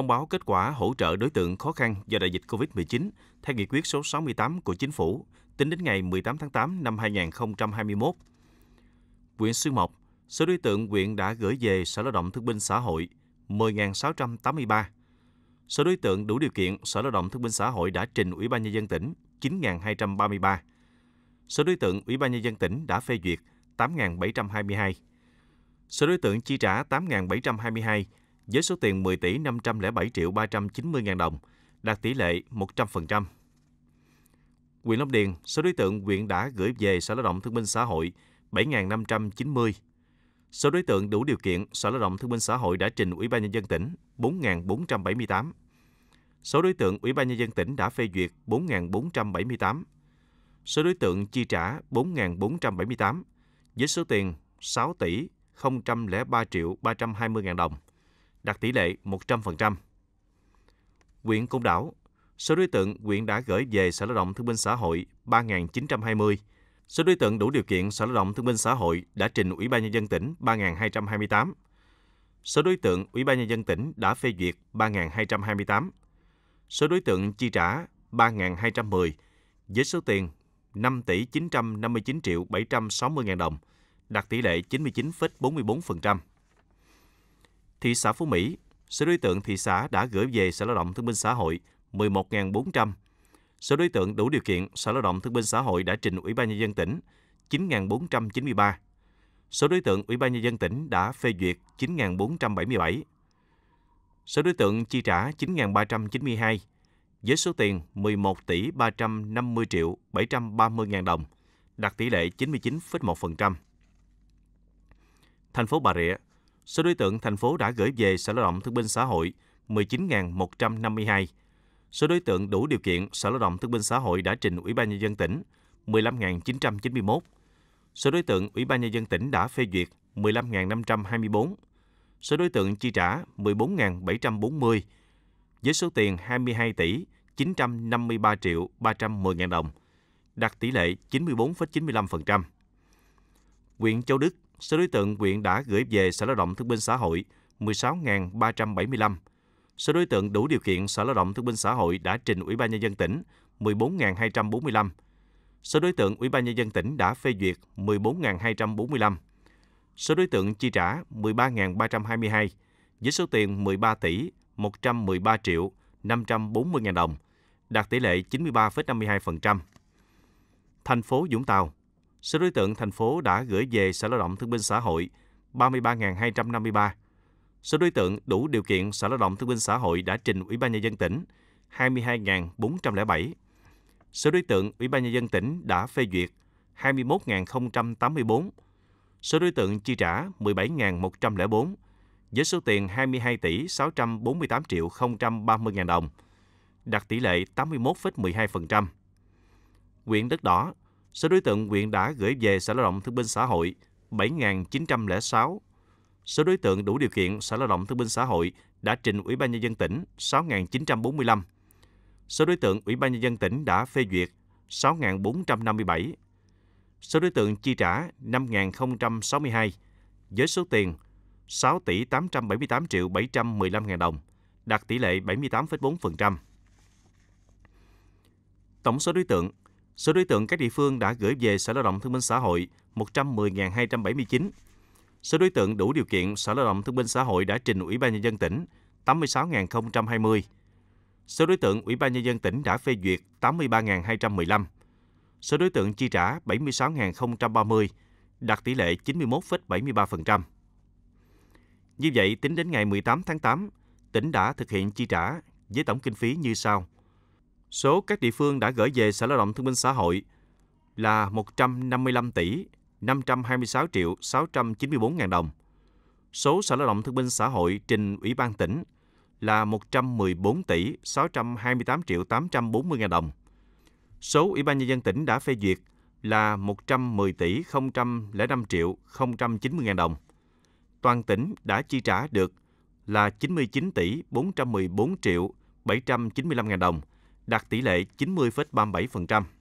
thông báo kết quả hỗ trợ đối tượng khó khăn do đại dịch COVID-19 theo nghị quyết số 68 của Chính phủ tính đến ngày 18 tháng 8 năm 2021. Quyện Xuyên Mộc, số đối tượng quyện đã gửi về Sở Lao động Thương binh Xã hội 10.683. Số đối tượng đủ điều kiện Sở Lao động Thương binh Xã hội đã trình Ủy ban Nhân dân tỉnh 9.233. Số đối tượng Ủy ban Nhân dân tỉnh đã phê duyệt 8.722. Số đối tượng chi trả 8.722 với số tiền 10 tỷ 507 triệu 390 ngàn đồng, đạt tỷ lệ 100%. Quyền Long Điền, số đối tượng quyện đã gửi về Sở Lao động Thương binh Xã hội 7.590. Số đối tượng đủ điều kiện Sở Lao động Thương binh Xã hội đã trình Ủy ban Nhân dân tỉnh 4.478. Số đối tượng Ủy ban Nhân dân tỉnh đã phê duyệt 4.478. Số đối tượng chi trả 4.478 với số tiền 6 tỷ 003 triệu 320 ngàn đồng – đạt tỷ lệ 100%. Quyện Côn Đảo, số đối tượng quyện đã gửi về Sở Lao động Thương binh Xã hội 3.920. Số đối tượng đủ điều kiện Sở Lao động Thương binh Xã hội đã trình Ủy ban Nhân dân tỉnh 3.228. Số đối tượng Ủy ban Nhân dân tỉnh đã phê duyệt 3.228. Số đối tượng chi trả 3.210 với số tiền 5 tỷ 959 triệu 760 ngàn đồng, đạt tỷ lệ 99,44% thị xã Phú Mỹ, số đối tượng thị xã đã gửi về Sở Lao động Thương binh Xã hội 11.400. số đối tượng đủ điều kiện Sở Lao động Thương binh Xã hội đã trình Ủy ban nhân dân tỉnh 9.493. số đối tượng Ủy ban nhân dân tỉnh đã phê duyệt 9.477. số đối tượng chi trả 9.392 với số tiền 11 tỷ 350 triệu 730 ngàn đồng, đạt tỷ lệ 99,1%. Thành phố Bà Rịa, số đối tượng thành phố đã gửi về Sở Lao động Thương binh Xã hội 19.152. Số đối tượng đủ điều kiện Sở Lao động Thương binh Xã hội đã trình Ủy ban nhân dân tỉnh 15.991. Số đối tượng Ủy ban nhân dân tỉnh đã phê duyệt 15.524. Số đối tượng chi trả 14.740 với số tiền 22 tỷ 953 triệu 310 ngàn đồng, đạt tỷ lệ 94,95% huyện Châu Đức, số đối tượng huyện đã gửi về Sở Lao động Thương binh Xã hội 16.375. Số đối tượng đủ điều kiện Sở Lao động Thương binh Xã hội đã trình Ủy ban Nhân dân tỉnh 14.245. Số đối tượng Ủy ban Nhân dân tỉnh đã phê duyệt 14.245. Số đối tượng chi trả 13.322 với số tiền 13 tỷ 113 triệu 540 ngàn đồng, đạt tỷ lệ 93,52%. Thành phố Vũng Tàu số đối tượng thành phố đã gửi về Sở Lao động Thương binh Xã hội 33.253. Số đối tượng đủ điều kiện Sở Lao động Thương binh Xã hội đã trình Ủy ban Nhân dân tỉnh 22.407. Số đối tượng Ủy ban Nhân dân tỉnh đã phê duyệt 21.084. Số đối tượng chi trả 17.104 với số tiền 22 tỷ 648 triệu 030 ngàn đồng, đạt tỷ lệ 81,12%. Quyện đất đỏ số đối tượng quyện đã gửi về Sở Lao động Thương binh Xã hội 7.906. Số đối tượng đủ điều kiện Sở Lao động Thương binh Xã hội đã trình Ủy ban Nhân dân tỉnh 6.945. Số đối tượng Ủy ban Nhân dân tỉnh đã phê duyệt 6.457. Số đối tượng chi trả 5.062 với số tiền 6 tỷ 878 triệu 715 ngàn đồng, đạt tỷ lệ 78,4%. Tổng số đối tượng Số đối tượng các địa phương đã gửi về Sở Lao động Thương binh Xã hội 110.279. Số đối tượng đủ điều kiện Sở Lao động Thương binh Xã hội đã trình Ủy ban Nhân dân tỉnh 86.020. Số đối tượng Ủy ban Nhân dân tỉnh đã phê duyệt 83.215. Số đối tượng chi trả 76.030, đạt tỷ lệ 91,73%. Như vậy, tính đến ngày 18 tháng 8, tỉnh đã thực hiện chi trả với tổng kinh phí như sau – Số các địa phương đã gửi về Sở Lao động Thương binh Xã hội là 155 tỷ 526 triệu 694 ngàn đồng. Số Sở Lao động Thương binh Xã hội trình Ủy ban tỉnh là 114 tỷ 628 triệu 840 ngàn đồng. Số Ủy ban Nhân dân tỉnh đã phê duyệt là 110 tỷ 005 triệu 090 ngàn đồng. Toàn tỉnh đã chi trả được là 99 tỷ 414 triệu 795 ngàn đồng đạt tỷ lệ 90,37%.